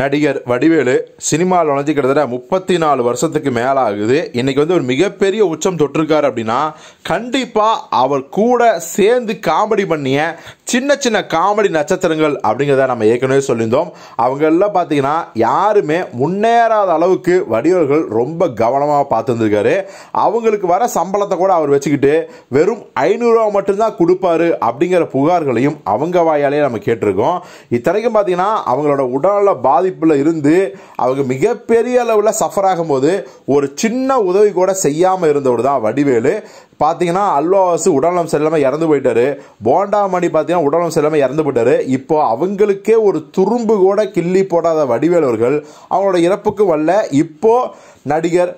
நடிகர் வடிவேலு சினிமாவில் நுழைஞ்சு கிட்டத்தட்ட முப்பத்தி நாலு வருஷத்துக்கு மேலே ஆகுது இன்றைக்கி வந்து ஒரு மிகப்பெரிய உச்சம் தொட்டிருக்காரு அப்படின்னா கண்டிப்பாக அவர் கூட சேர்ந்து காமெடி பண்ணிய சின்ன சின்ன காமெடி நட்சத்திரங்கள் அப்படிங்கிறத நம்ம ஏற்கனவே சொல்லியிருந்தோம் அவங்களெல்லாம் பார்த்தீங்கன்னா யாருமே முன்னேறாத அளவுக்கு வடிவர்கள் ரொம்ப கவனமாக பார்த்துருந்துருக்காரு அவங்களுக்கு வர சம்பளத்தை கூட அவர் வச்சுக்கிட்டு வெறும் ஐநூறுரூவா மட்டும்தான் கொடுப்பாரு அப்படிங்கிற புகார்களையும் அவங்க வாயாலேயே நம்ம கேட்டிருக்கோம் இத்தனைக்கும் பார்த்தீங்கன்னா அவங்களோட உடல்நல பாதிப்பில் இருந்து அவங்க மிகப்பெரிய அளவில் சஃபர் ஆகும்போது ஒரு சின்ன உதவி கூட செய்யாமல் இருந்தவர் தான் வடிவேலு பார்த்தீங்கன்னா அல்வாவாசு உடல்நலம் சரியில்லாமல் இறந்து போயிட்டாரு போண்டாமணி பார்த்தீங்கன்னா உடலும் செல்லாமல் இறந்து போயிட்டாரு இப்போ அவங்களுக்கே ஒரு துரும்பு கூட கிள்ளி போடாத வடிவேலவர்கள் அவங்களோட இறப்புக்கு வரல இப்போ நடிகர்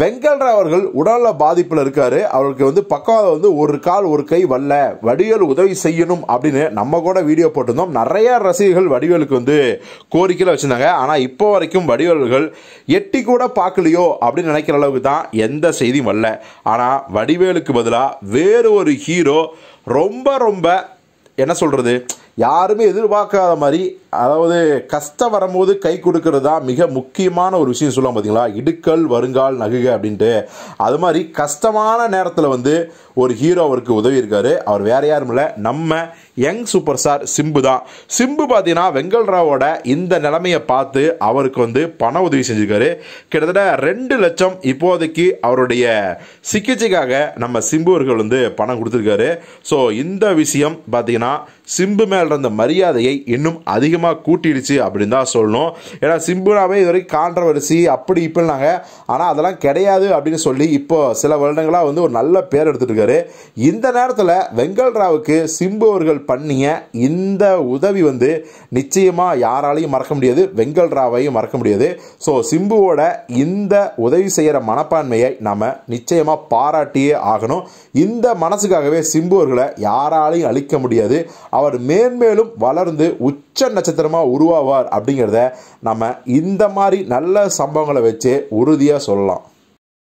வெங்கல்ரா அவர்கள் உடல்நல பாதிப்பில் இருக்கார் அவருக்கு வந்து பக்காவில் வந்து ஒரு கால் ஒரு கை வரல வடிவேல் உதவி செய்யணும் அப்படின்னு நம்ம கூட வீடியோ போட்டிருந்தோம் நிறைய ரசிகர்கள் வடிவேலுக்கு வந்து கோரிக்கையில் வச்சுருந்தாங்க ஆனால் இப்போ வரைக்கும் வடிவேல்கள் எட்டி கூட பார்க்கலையோ அப்படின்னு நினைக்கிற அளவுக்கு தான் எந்த செய்தியும் வரல ஆனால் வடிவேலுக்கு பதிலாக வேறு ஒரு ஹீரோ ரொம்ப ரொம்ப என்ன சொல்கிறது யாருமே எதிர்பார்க்காத மாதிரி அதாவது கஷ்டம் வரும்போது கை கொடுக்கறது தான் மிக முக்கியமான ஒரு விஷயம் சொல்லுவாங்க பார்த்தீங்களா இடுக்கல் வருங்கால் நகுக அப்படின்ட்டு அது மாதிரி கஷ்டமான நேரத்தில் வந்து ஒரு ஹீரோ அவருக்கு உதவி இருக்காரு அவர் வேற யாரும் இல்லை நம்ம யங் சூப்பர் ஸ்டார் சிம்பு தான் சிம்பு பார்த்தீங்கன்னா வெங்கல்ராவோட இந்த நிலைமையை பார்த்து அவருக்கு வந்து பண உதவி செஞ்சுருக்காரு கிட்டத்தட்ட ரெண்டு லட்சம் இப்போதைக்கு அவருடைய சிகிச்சைக்காக நம்ம சிம்பு அவர்கள் வந்து பணம் கொடுத்துருக்காரு ஸோ இந்த விஷயம் பார்த்தீங்கன்னா சிம்பு மேல் இருந்த மரியாதையை இன்னும் அதிகமாக பயங்கரமாக கூட்டிடுச்சு அப்படின்னு தான் சொல்லணும் ஏன்னா சிம்புனாவே இது வரைக்கும் கான்ட்ரவர்சி அப்படி இப்படினாங்க ஆனால் அதெல்லாம் கிடையாது அப்படின்னு சொல்லி இப்போ சில வருடங்களாக வந்து ஒரு நல்ல பேர் எடுத்துகிட்டு இருக்காரு இந்த நேரத்தில் வெங்கல்ராவுக்கு சிம்பு அவர்கள் பண்ணிய இந்த உதவி வந்து நிச்சயமாக யாராலையும் மறக்க முடியாது வெங்கல்ராவையும் மறக்க முடியாது ஸோ சிம்புவோட இந்த உதவி செய்கிற மனப்பான்மையை நம்ம நிச்சயமாக பாராட்டியே ஆகணும் இந்த மனசுக்காகவே சிம்பு அவர்களை யாராலையும் அழிக்க முடியாது அவர் மேன்மேலும் வளர்ந்து உச்ச நட்சத்திரமாக உருவாவார் அப்படிங்கிறத நம்ம இந்த மாதிரி நல்ல சம்பவங்களை வச்சு உறுதியாக சொல்லலாம்